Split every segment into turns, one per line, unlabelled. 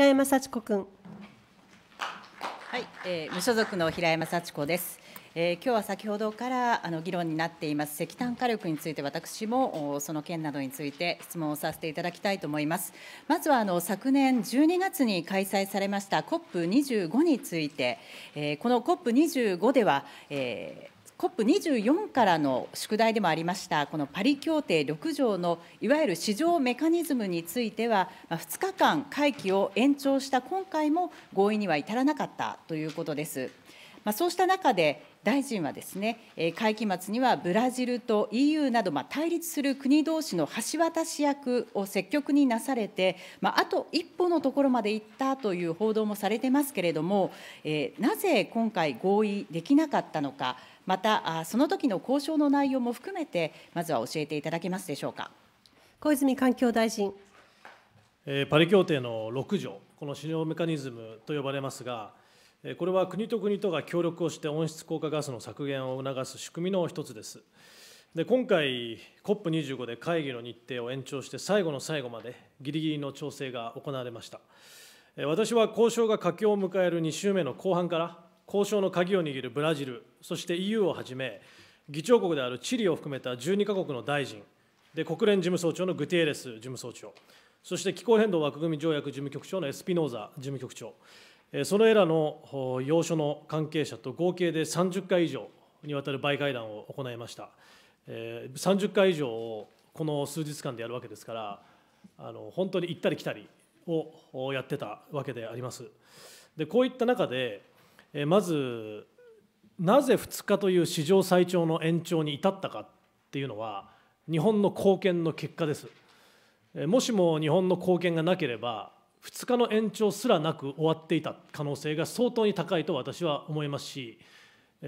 平山幸子君。はい、えー、無所属の平山幸子です。えー、今日は先ほどからあの議論になっています石炭火力について私もその件などについて質問をさせていただきたいと思いますまずはあの昨年12月に開催されました COP25 について、えー、この COP25 では、えー COP24 からの宿題でもありましたこのパリ協定6条のいわゆる市場メカニズムについては、2日間会期を延長した今回も合意には至らなかったということです。まあ、そうした中で大臣はですね、会期末にはブラジルと EU など、まあ、対立する国同士の橋渡し役を積極になされて、まあ、あと一歩のところまで行ったという報道もされてますけれども、えなぜ今回合意できなかったのか、またその時の交渉の内容も含めて、まずは教えていただけますでしょうか。
小泉環境大
臣
パリ協定の6条、この主要メカニズムと呼ばれますが、これは国と国とが協力をして温室効果ガスの削減を促す仕組みの一つです。で今回 COP25 で会議の日程を延長して最後の最後までぎりぎりの調整が行われました私は交渉が佳境を迎える2週目の後半から交渉の鍵を握るブラジルそして EU をはじめ議長国であるチリを含めた12か国の大臣で国連事務総長のグテーレス事務総長そして気候変動枠組条約事務局長のエスピノーザ事務局長それらの要所の関係者と合計で30回以上にわたる媒介談を行いました。30回以上をこの数日間でやるわけですから、あの本当に行ったり来たりをやってたわけであります。でこういった中で、まず、なぜ2日という史上最長の延長に至ったかっていうのは、日本の貢献の結果です。もしも日本の貢献がなければ2日の延長すらなく終わっていた可能性が相当に高いと私は思いますし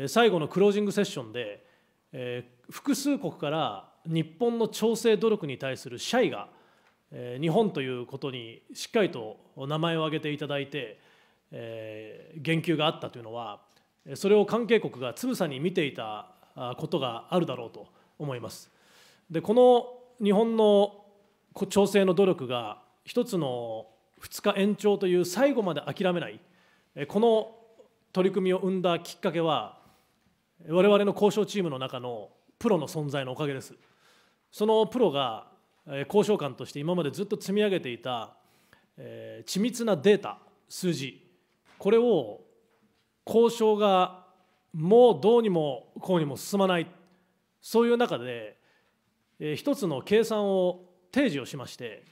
最後のクロージングセッションで、え複数国から日本の調整努力に対する謝意が、え日本ということにしっかりと名前を挙げていただいて、え言及があったというのはそれを関係国がつぶさに見ていたことがあるだろうと思います。でこの日本の調整の努力が一つの2日延長という最後まで諦めないこの取り組みを生んだきっかけは我々の交渉チームの中のプロの存在のおかげですそのプロが交渉官として今までずっと積み上げていた、えー、緻密なデータ数字これを交渉がもうどうにもこうにも進まないそういう中で、えー、一つの計算を提示をしまして、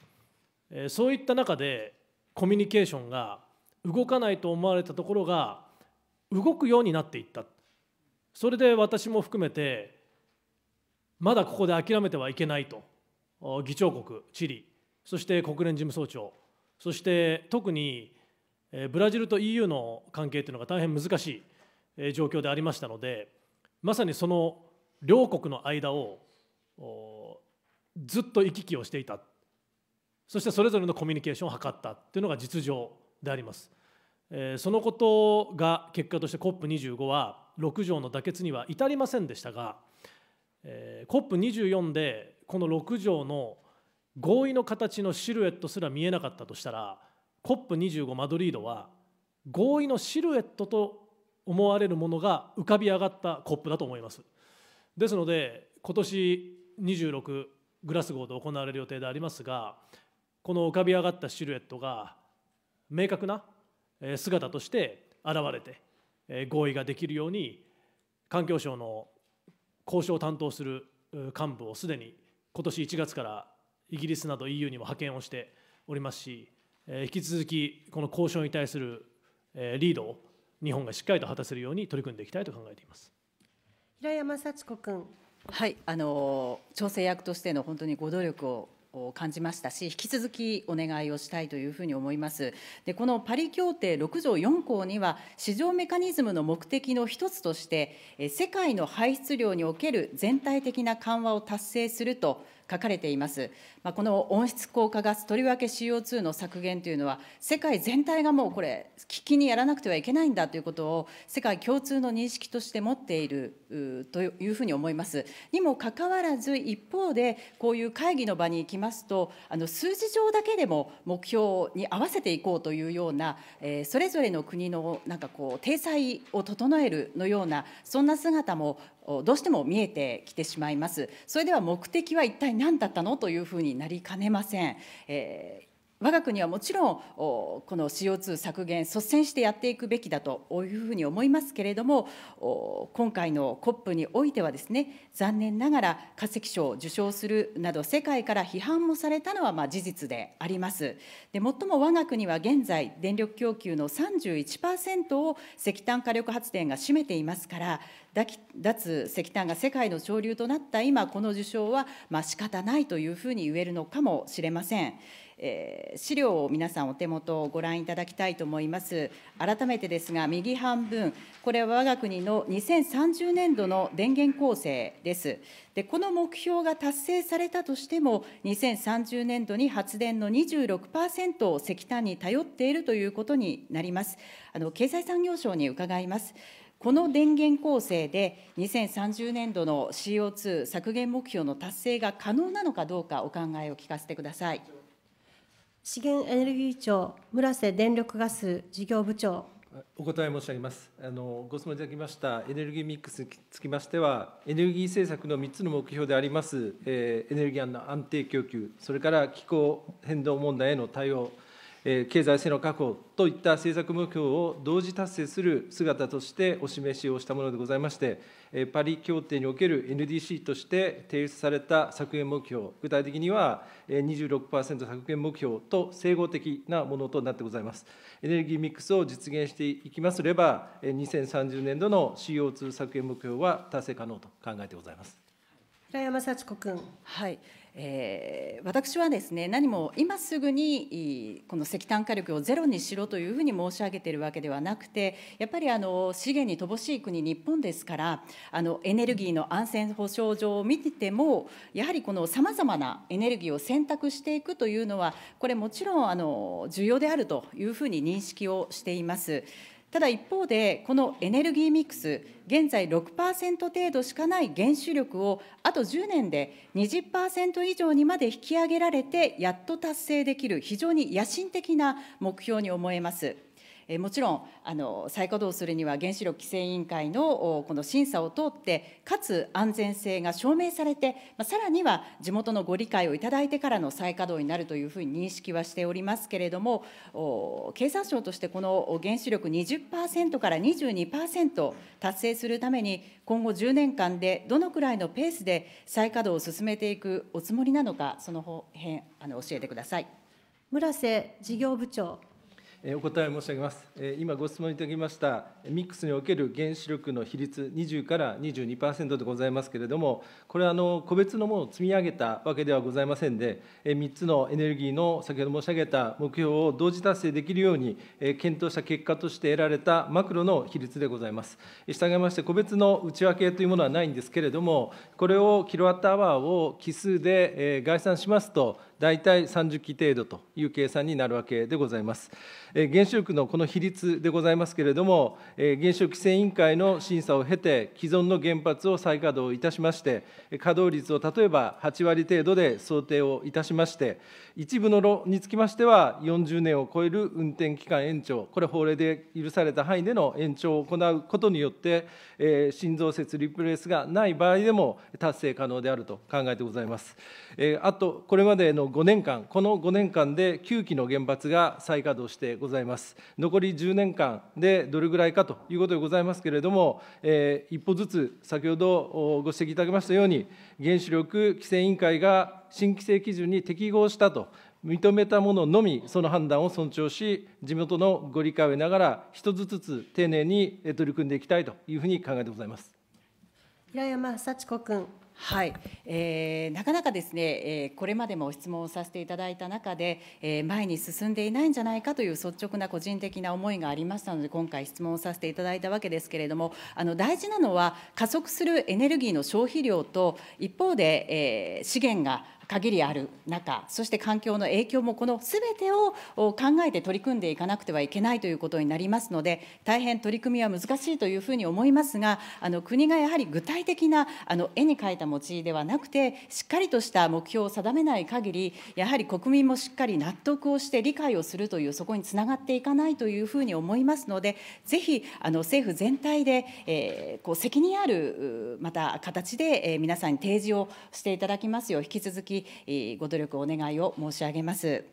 えー、そういった中でコミュニケーションが動かないと思われたところが動くようになっていったそれで私も含めてまだここで諦めてはいけないと議長国チリそして国連事務総長そして特にブラジルと EU の関係というのが大変難しい状況でありましたのでまさにその両国の間をずっと行き来をしていたそしてそれぞれのコミュニケーションを図ったっていうのが実情であります。えー、そのことが結果として COP25 は6条の妥結には至りませんでしたが、えー、COP24 でこの6条の合意の形のシルエットすら見えなかったとしたら COP25 マドリードは合意のシルエットと思われるものが浮かび上がった COP だと思います。ですので今年26グラスゴーで行われる予定でありますがこの浮かび上がったシルエットが明確な姿として現れて合意ができるように環境省の交渉を担当する幹部をすでに今年1月からイギリスなど EU にも派遣をしておりますし引き続きこの交渉に対するリードを日本がしっかりと果たせるように取り組んでいきたいと考えています。
平山幸子君はい、あの調整役としての本当にご努力をを感じましたし、引き続きお願いをしたいというふうに思います。で、このパリ協定6条4項には、市場メカニズムの目的の一つとして、世界の排出量における全体的な緩和を達成すると。書かれています、まあ、この温室効果ガスとりわけ CO2 の削減というのは世界全体がもうこれ危機にやらなくてはいけないんだということを世界共通の認識として持っているというふうに思いますにもかかわらず一方でこういう会議の場に行きますとあの数字上だけでも目標に合わせていこうというような、えー、それぞれの国のなんかこう体裁を整えるのようなそんな姿もどうしても見えてきてしまいますそれでは目的は一体何だったのというふうになりかねません、えー我が国はもちろんこの CO2 削減率先してやっていくべきだというふうに思いますけれども今回の COP においてはですね残念ながら化石賞を受賞するなど世界から批判もされたのはまあ事実でありますでもっとも我が国は現在電力供給の31%を石炭火力発電が占めていますから脱石炭が世界の潮流となった今この受賞はまあ仕方ないというふうに言えるのかもしれません。えー、資料を皆さんお手元をご覧いただきたいと思います。改めてですが、右半分、これは我が国の2030年度の電源構成です。で、この目標が達成されたとしても、2030年度に発電の26%を石炭に頼っているということになります。あの経済産業省に伺います。この電源構成で、2030年度の CO2 削減目標の達成が可能なのかどうか、お考えを聞かせてください。資源エネルギー庁村瀬電力ガス事業部長
お答え申し上げますあの。ご質問いただきましたエネルギーミックスにつきましては、エネルギー政策の3つの目標であります、えー、エネルギーの安定供給、それから気候変動問題への対応、経済性の確保といった政策目標を同時達成する姿としてお示しをしたものでございまして、パリ協定における NDC として提出された削減目標、具体的には26%削減目標と整合的なものとなってございます。エネルギーミックスを実現していきますれば、2030年度の CO2 削減目標は達成可能と考えてございます。
平山幸子君。はい。えー、私はですね何も今すぐにこの石炭火力をゼロにしろというふうに申し上げているわけではなくてやっぱりあの資源に乏しい国日本ですからあのエネルギーの安全保障上を見ててもやはりこのさまざまなエネルギーを選択していくというのはこれもちろんあの重要であるというふうに認識をしています。ただ一方で、このエネルギーミックス、現在6%程度しかない原子力を、あと10年で20%以上にまで引き上げられて、やっと達成できる、非常に野心的な目標に思えます。えもちろんあの再稼働するには原子力規制委員会のこの審査を通ってかつ安全性が証明されて、まあ、さらには地元のご理解をいただいてからの再稼働になるというふうに認識はしておりますけれども経産省としてこの原子力20%から22%達成するために今後10年間でどのくらいのペースで再稼働を進めていくおつもりなのかその辺あの教えてください。村瀬事業部
長お答え申し上げます。今ご質問いただきました、ミックスにおける原子力の比率20から22%でございますけれども、これはあの個別のものを積み上げたわけではございませんで、3つのエネルギーの先ほど申し上げた目標を同時達成できるように検討した結果として得られたマクロの比率でございます。従いまして、個別の内訳というものはないんですけれども、これをキロワットアワーを奇数で概算しますと、大体30基程度という計算になるわけでございます。原子力のこの比率でございますけれども、原子力規制委員会の審査を経て、既存の原発を再稼働いたしまして、稼働率を例えば8割程度で想定をいたしまして、一部の炉につきましては、40年を超える運転期間延長、これ、法令で許された範囲での延長を行うことによって、新増設リプレースがない場合でも達成可能であると考えてございます。あとこれまでの5年間、この5年間で9基の原発が再稼働してございます。残り10年間でどれぐらいかということでございますけれども、えー、一歩ずつ、先ほどご指摘いただきましたように、原子力規制委員会が新規制基準に適合したと認めたもののみ、その判断を尊重し、地元のご理解を得ながら、一つずつ丁寧に取り組んでいきたいというふうに考えてございます
平山幸子君。はい、えー、なかなかですね、えー、これまでも質問をさせていただいた中で、えー、前に進んでいないんじゃないかという率直な個人的な思いがありましたので、今回、質問をさせていただいたわけですけれども、あの大事なのは、加速するエネルギーの消費量と、一方で、えー、資源が限りある中そして環境の影響もこの全てを考えて取り組んでいかなくてはいけないということになりますので大変取り組みは難しいというふうに思いますがあの国がやはり具体的なあの絵に描いた餅ではなくてしっかりとした目標を定めない限りやはり国民もしっかり納得をして理解をするというそこにつながっていかないというふうに思いますのでぜひあの政府全体で、えー、こう責任あるまた形で、えー、皆さんに提示をしていただきますよう引き続きご努力お願いを申し上げます。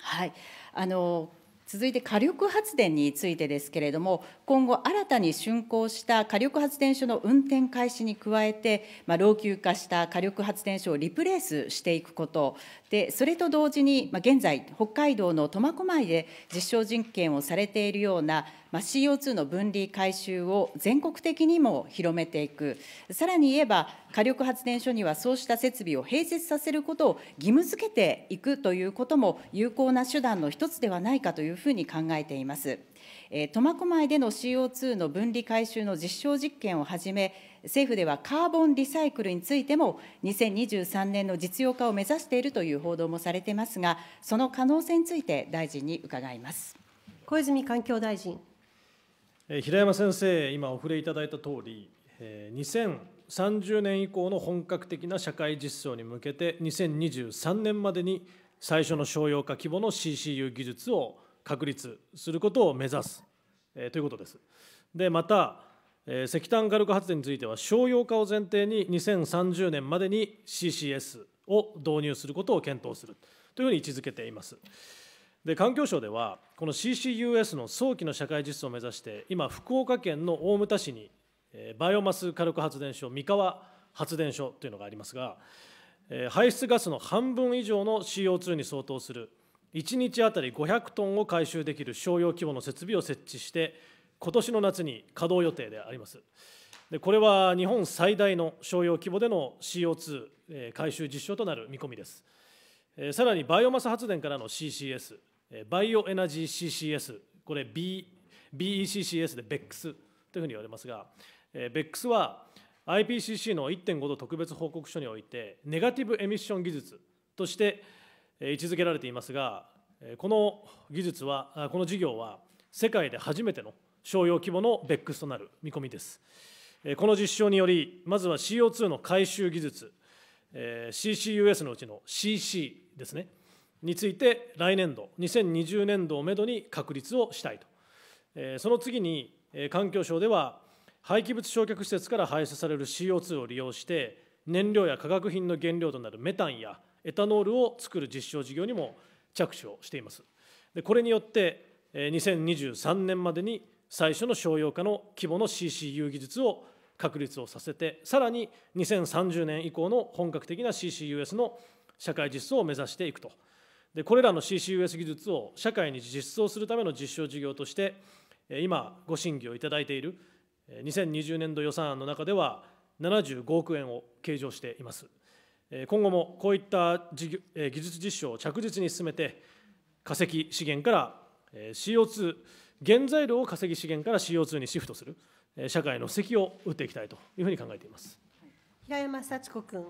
はい、あの続いて火力発電についてですけれども、今後、新たに竣工した火力発電所の運転開始に加えて、まあ、老朽化した火力発電所をリプレースしていくこと、でそれと同時に、まあ、現在、北海道の苫小牧で実証実験をされているような、CO2 の分離回収を全国的にも広めていく、さらに言えば、火力発電所にはそうした設備を併設させることを義務付けていくということも、有効な手段の一つではないかというふうに考えています。苫小牧での CO2 の分離回収の実証実験をはじめ、政府ではカーボンリサイクルについても、2023年の実用化を目指しているという報道もされていますが、その可能性について大臣に伺います。小泉環境大臣。
平山先生今お触れいただいた通り2030年以降の本格的な社会実装に向けて2023年までに最初の商用化規模の CCU 技術を確立することを目指すということです。でまた石炭火力発電については商用化を前提に2030年までに CCS を導入することを検討するというふうに位置づけています。で環境省ではこの CCUS の早期の社会実装を目指して今福岡県の大牟田市にバイオマス火力発電所三河発電所というのがありますが排出ガスの半分以上の CO2 に相当する1日あたり500トンを回収できる商用規模の設備を設置して今年の夏に稼働予定でありますでこれは日本最大の商用規模での CO2 回収実証となる見込みですさらにバイオマス発電からの CCS バイオエナジー CCS これ、B、BECCS で BEX というふうに言われますが BEX は IPCC の1.5度特別報告書においてネガティブエミッション技術として位置づけられていますがこの技術はこの事業は世界で初めての商用規模の BEX となる見込みですこの実証によりまずは CO2 の回収技術 CCUS のうちの CC ですねについて来年度2020年度をめどに確立をしたいと、その次に、環境省では廃棄物焼却施設から排出される CO2 を利用して燃料や化学品の原料となるメタンやエタノールを作る実証事業にも着手をしていますでこれによって2023年までに最初の商用化の規模の CCU 技術を確立をさせてさらに2030年以降の本格的な CCUS の社会実装を目指していくと。でこれらの CCUS 技術を社会に実装するための実証事業として今ご審議をいただいている2020年度予算案の中では75億円を計上しています今後もこういった技術実証を着実に進めて化石資源から CO2 原材料を化石資源から CO2 にシフトする社会の布石を打っていきたいというふうに考えています
平山幸子君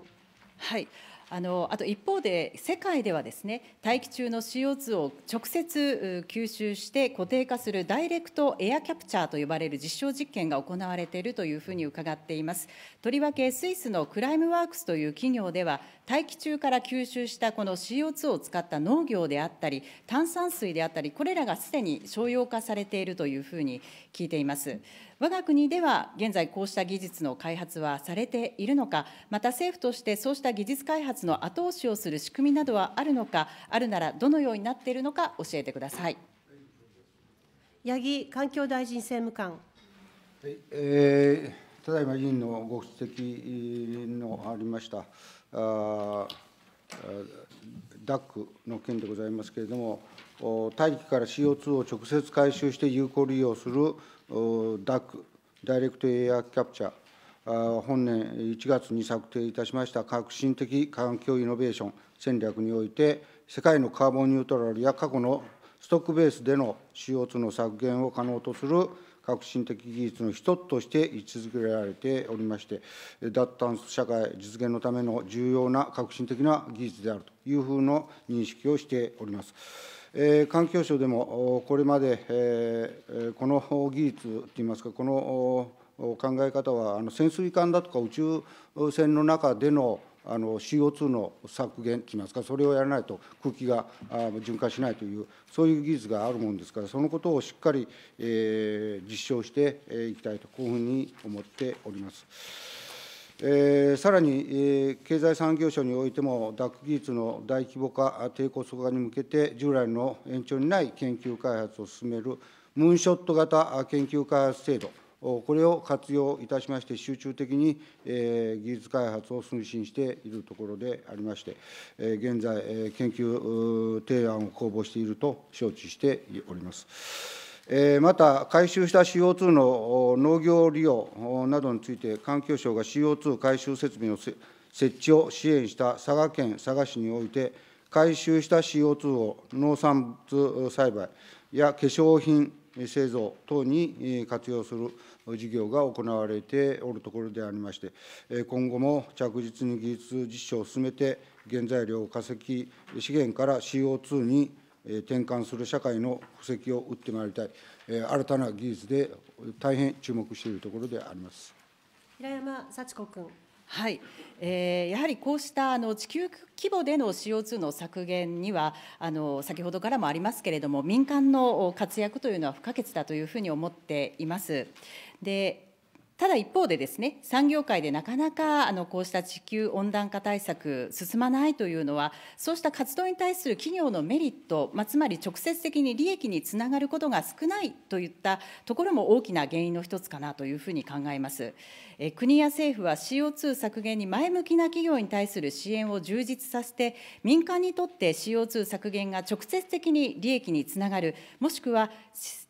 はいあのあと一方で世界ではですね大気中の CO2 を直接吸収して固定化するダイレクトエアキャプチャーと呼ばれる実証実験が行われているというふうに伺っていますとりわけスイスのクライムワークスという企業では大気中から吸収したこの CO2 を使った農業であったり炭酸水であったりこれらがすでに商用化されているというふうに聞いています。我が国では現在、こうした技術の開発はされているのか、また政府としてそうした技術開発の後押しをする仕組みなどはあるのか、あるならどのようになっているのか、教えてください。八木環境大臣政務官。
はいえー、ただいま委員のご指摘のありましたあダックの件でございますけれども、大気から CO2 を直接回収して有効利用する DAC、ダイレクトエアキャプチャー、本年1月に策定いたしました革新的環境イノベーション戦略において、世界のカーボンニュートラルや過去のストックベースでの CO2 の削減を可能とする革新的技術の一つとして位置づけられておりまして、脱炭素社会実現のための重要な革新的な技術であるというふうな認識をしております。環境省でもこれまでこの技術といいますか、この考え方は、潜水艦だとか宇宙船の中でのの CO2 の削減といいますか、それをやらないと空気が循環しないという、そういう技術があるものですから、そのことをしっかり、実証していきたいと、こういうふうに思っております。さらに経済産業省においてもダック技術の大規模化、低コスト化に向けて、従来の延長にない研究開発を進めるムーンショット型研究開発制度、これを活用いたしまして、集中的に技術開発を推進しているところでありまして、現在、研究提案を公募していると承知しております。また、回収した CO2 の農業利用などについて、環境省が CO2 回収設備の設置を支援した佐賀県佐賀市において、回収した CO2 を農産物栽培や化粧品製造等に活用する事業が行われておるところでありまして、今後も着実に技術実証を進めて、原材料、化石資源から CO2 に転換する社会の布石を打ってまいりたい、新たな技術で大変注目しているところであります平山幸子君。
はい、えー、やはりこうしたあの地球規模での CO2 の削減にはあの先ほどからもありますけれども民間の活躍というのは不可欠だというふうに思っています。でただ一方でですね産業界でなかなかあのこうした地球温暖化対策進まないというのはそうした活動に対する企業のメリット、まあ、つまり直接的に利益につながることが少ないといったところも大きな原因の一つかなというふうに考えます。え国や政府は CO2 削減に前向きな企業に対する支援を充実させて民間にとって CO2 削減が直接的に利益につながるもしくは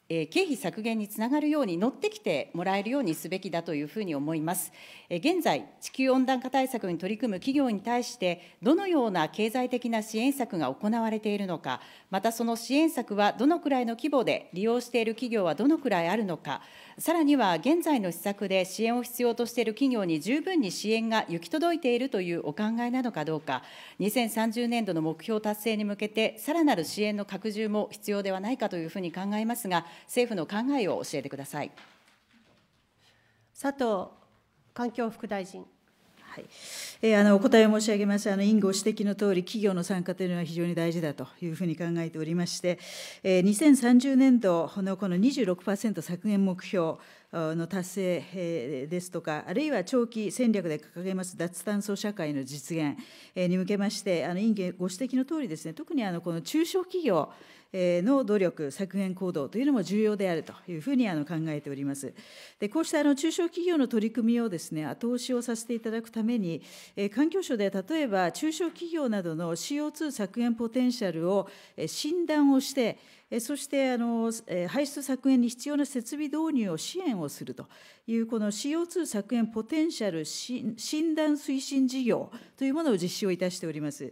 経費削減につながるように乗ってきてもらえるようにすべきだというふうに思います。現在、地球温暖化対策に取り組む企業に対して、どのような経済的な支援策が行われているのか、またその支援策はどのくらいの規模で、利用している企業はどのくらいあるのか、さらには現在の施策で支援を必要としている企業に十分に支援が行き届いているというお考えなのかどうか、2030年度の目標達成に向けて、さらなる支援の拡充も必要ではないかというふうに考えますが、政府の考えを教えてください。佐藤環境副大臣。はい
えー、あのお答えを申し上げます、あの委員ご指摘のとおり、企業の参加というのは非常に大事だというふうに考えておりまして、えー、2030年度のこの26%削減目標、の達成ですとか、あるいは長期戦略で掲げます脱炭素社会の実現に向けまして、あの委員ご指摘のとおりですね、特にあのこの中小企業の努力、削減行動というのも重要であるというふうにあの考えております。でこうしたあの中小企業の取り組みをですね後押しをさせていただくために、環境省では例えば中小企業などの CO2 削減ポテンシャルを診断をして、そしてあの排出削減に必要な設備導入を支援をするというこの CO2 削減ポテンシャル診断推進事業というものを実施をいたしております。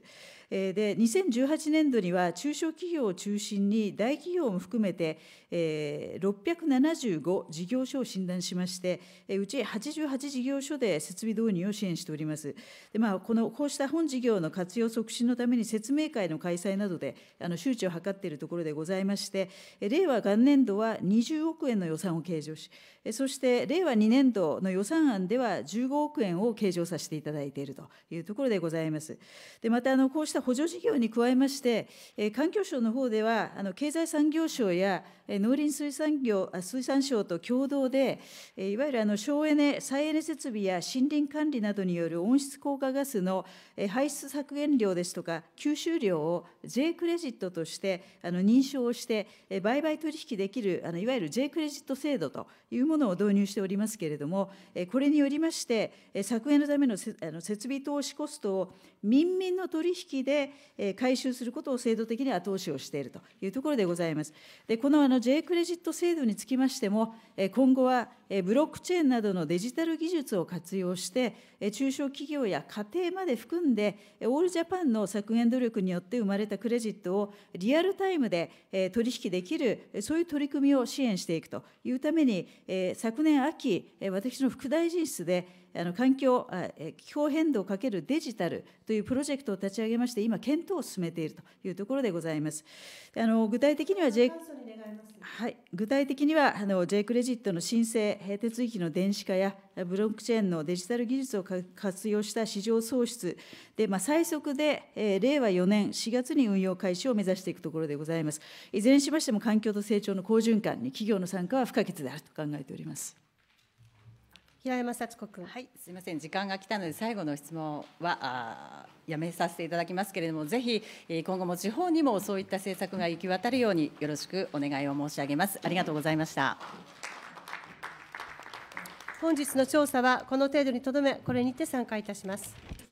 で2018年度には中小企業を中心に大企業も含めて675事業所を診断しましてうち88事業所で設備導入を支援しておりますで、まあ、このこうした本事業の活用促進のために説明会の開催などであの周知を図っているところでございまして令和元年度は20億円の予算を計上しそして令和2年度の予算案では15億円を計上させていただいているというところでございますでまたあのこうしたした補助事業に加えまして、環境省の方では、経済産業省や農林水産業水産省と共同で、いわゆる省エネ、再エネ設備や森林管理などによる温室効果ガスの排出削減量ですとか、吸収量を J クレジットとして認証をして、売買取引できる、いわゆる J クレジット制度というものを導入しておりますけれども、これによりまして、削減のための設備投資コストを民民の取引で、えー、回収することを制度的に後押しをしているというところでございます。でこのあの J クレジット制度につきましても、えー、今後はブロックチェーンなどのデジタル技術を活用して、中小企業や家庭まで含んで、オールジャパンの削減努力によって生まれたクレジットをリアルタイムで取引できる、そういう取り組みを支援していくというために、昨年秋、私の副大臣室で、あの環境、気候変動かけるデジタルというプロジェクトを立ち上げまして、今、検討を進めているというところでございます。あの具体的には J はい、具体的にはあの J クレジットの申請、手続きの電子化やブロックチェーンのデジタル技術を活用した市場創出で、まあ、最速で、えー、令和4年4月に運用開始を目指していくところでございます。いずれにしましても環境と成長の好循環に企業の参加は不可欠であると考えております。
平山幸子君。はい、すみません、時間が来たので、最後の質問は、やめさせていただきますけれども、ぜひ。今後も地方にも、そういった政策が行き渡るように、よろしくお願いを申し上げます。ありがとうございました。本日の調査は、この程度にとどめ、これにて参加いたします。